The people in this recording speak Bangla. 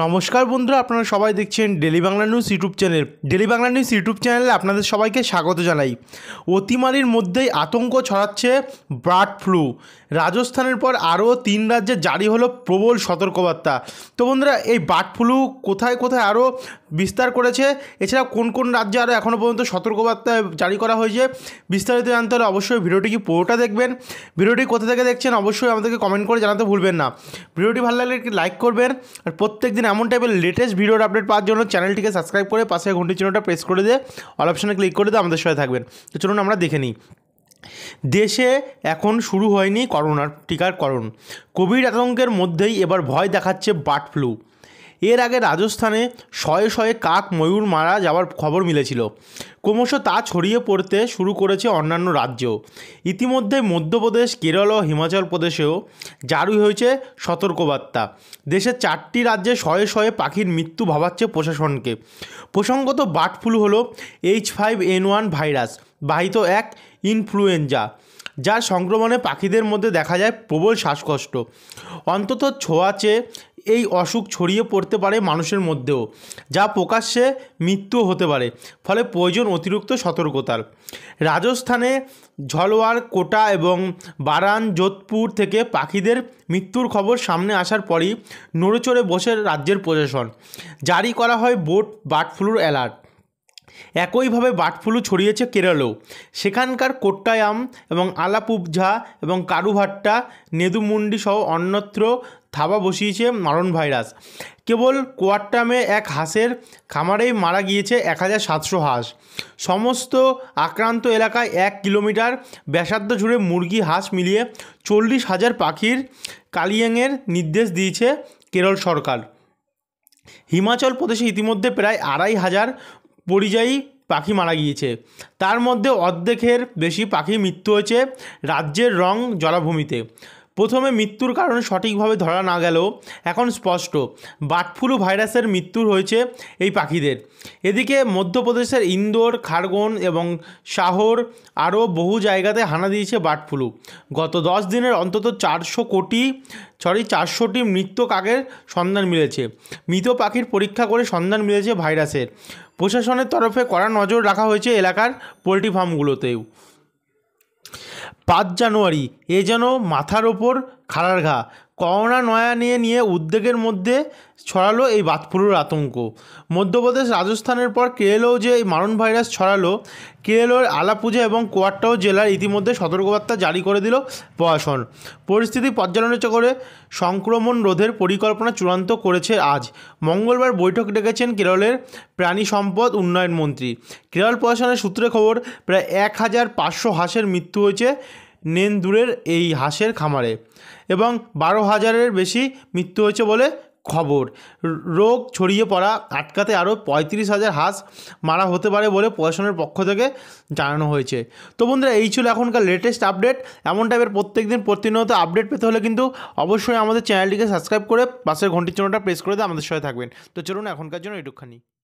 নমস্কার বন্ধুরা আপনারা সবাই দেখছেন Daily Bangla News YouTube channel Daily Bangla News YouTube চ্যানেলে আপনাদের সবাইকে স্বাগত জানাই অতিমারির মধ্যেই আতঙ্ক ছড়াচ্ছে বার্ড ফ্লু রাজস্থানের পর আরও তিন রাজ্যে জারি হলো প্রবল সতর্কবার্তা তো বন্ধুরা এই বার্ড ফ্লু কোথায় কোথায় আরও বিস্তার করেছে এছাড়া কোন কোন রাজ্যে আরও এখনও পর্যন্ত সতর্কবার্তা জারি করা হয়েছে বিস্তারিত জানতে হলে অবশ্যই ভিডিওটি কি পুরোটা দেখবেন ভিডিওটি কোথা থেকে দেখছেন অবশ্যই আমাদেরকে কমেন্ট করে জানাতে ভুলবেন না ভিডিওটি ভালো লাগলে একটি লাইক করবেন আর প্রত্যেক দিন এমন টাইপের লেটেস্ট ভিডিওর আপডেট পাওয়ার জন্য চ্যানেলটিকে সাবস্ক্রাইব করে পাশে ঘন্টি চিহ্নটা প্রেস করে দিয়ে অল অপশানে ক্লিক করে দিয়ে আমাদের সাথে থাকবেন তো চলুন আমরা দেখে নিই দেশে এখন শুরু হয়নি করোনার টিকার করণ কোভিড আতঙ্কের মধ্যেই এবার ভয় দেখাচ্ছে বার্ড ফ্লু এর আগে রাজস্থানে শয়ে শয়ে কাক ময়ূর মারা যাওয়ার খবর মিলেছিল ক্রমশ তা ছড়িয়ে পড়তে শুরু করেছে অন্যান্য রাজ্যেও ইতিমধ্যে মধ্যপ্রদেশ কেরল ও হিমাচল প্রদেশেও জারি হয়েছে সতর্কবার্তা দেশের চারটি রাজ্যে শয়ে শয়ে পাখির মৃত্যু ভাবাচ্ছে প্রশাসনকে প্রসঙ্গত বার্ড ফ্লু হল H five N one virus বাহিত এক ইনফ্লুয়েঞ্জা যার সংক্রমণে পাখিদের মধ্যে দেখা যায় প্রবল শ্বাসকষ্ট অন্তত ছোঁয়াচে এই অসুখ ছড়িয়ে পড়তে পারে মানুষের মধ্যেও যা প্রকাশ্যে মৃত্যু হতে পারে ফলে প্রয়োজন অতিরিক্ত সতর্কতার রাজস্থানে ঝলওয়ার কোটা এবং বারান যোধপুর থেকে পাখিদের মৃত্যুর খবর সামনে আসার পরই নড়েচড়ে বসে রাজ্যের প্রশাসন জারি করা হয় বোট বার্ড ফ্লুর অ্যালার্ট একইভাবে বার্ড ফ্লু ছড়িয়েছে কেরলও সেখানকার কোট্টায়াম এবং আলাপুবঝা এবং কারুভাট্টা নেদুমুন্ডি সহ অন্যত্র থাবা বসিয়েছে মারণ ভাইরাস কেবল কোয়াট্টামে এক হাঁসের খামারেই মারা গিয়েছে এক হাজার সাতশো হাঁস সমস্ত আক্রান্ত এলাকায় এক কিলোমিটার ব্যাসার্ধ জুড়ে মুরগি হাঁস মিলিয়ে চল্লিশ হাজার পাখির কালিয়াংয়ের নির্দেশ দিয়েছে কেরল সরকার হিমাচল প্রদেশে ইতিমধ্যে প্রায় আড়াই হাজার পরিযায়ী পাখি মারা গিয়েছে তার মধ্যে অর্ধেকের বেশি পাখি মৃত্যু হয়েছে রাজ্যের রং জলাভূমিতে প্রথমে মৃত্যুর কারণ সঠিকভাবে ধরা না গেলেও এখন স্পষ্ট বার্ডফ্লু ভাইরাসের মৃত্যুর হয়েছে এই পাখিদের এদিকে মধ্যপ্রদেশের ইন্দোর খারগোন এবং শাহর আরও বহু জায়গাতে হানা দিয়েছে বার্ডফ্লু গত দশ দিনের অন্তত চারশো কোটি সরি চারশোটি মৃত্য কাকের সন্ধান মিলেছে মৃত পাখির পরীক্ষা করে সন্ধান মিলেছে ভাইরাসের প্রশাসনের তরফে কড়া নজর রাখা হয়েছে এলাকার পোলট্রি ফার্মগুলোতেও পাঁচ জানুয়ারি এ যেন মাথার ওপর খাড়ার ঘা করোনা নয়া নিয়ে নিয়ে উদ্বেগের মধ্যে ছড়ালো এই বাতপুরুর আতঙ্ক মধ্যপ্রদেশ রাজস্থানের পর কেরলও যে এই মারণ ভাইরাস ছড়ালো কেরলের আলাপুজা এবং কোয়াট্টাও জেলার ইতিমধ্যে সতর্কবার্তা জারি করে দিল প্রশাসন পরিস্থিতি পর্যালোচনা করে সংক্রমণ রোধের পরিকল্পনা চূড়ান্ত করেছে আজ মঙ্গলবার বৈঠক ডেকেছেন কেরলের প্রাণী সম্পদ উন্নয়ন মন্ত্রী কেরল প্রশাসনের সূত্রে খবর প্রায় এক হাজার পাঁচশো হাঁসের মৃত্যু হয়েছে নেন্দুরের এই হাঁসের খামারে এবং বারো হাজারের বেশি মৃত্যু হয়েছে বলে খবর রোগ ছড়িয়ে পড়া আটকাতে আরও পঁয়ত্রিশ হাজার হাঁস মারা হতে পারে বলে প্রশাসনের পক্ষ থেকে জানানো হয়েছে তো বন্ধুরা এই ছিল এখনকার লেটেস্ট আপডেট এমন টাইপের প্রত্যেক দিন প্রতিনিয়ত আপডেট পেতে হলে কিন্তু অবশ্যই আমাদের চ্যানেলটিকে সাবস্ক্রাইব করে পাশের ঘন্টির চিহ্নটা প্রেস করে দিয়ে আমাদের সঙ্গে থাকবেন তো চলুন এখনকার জন্য এটুকখানি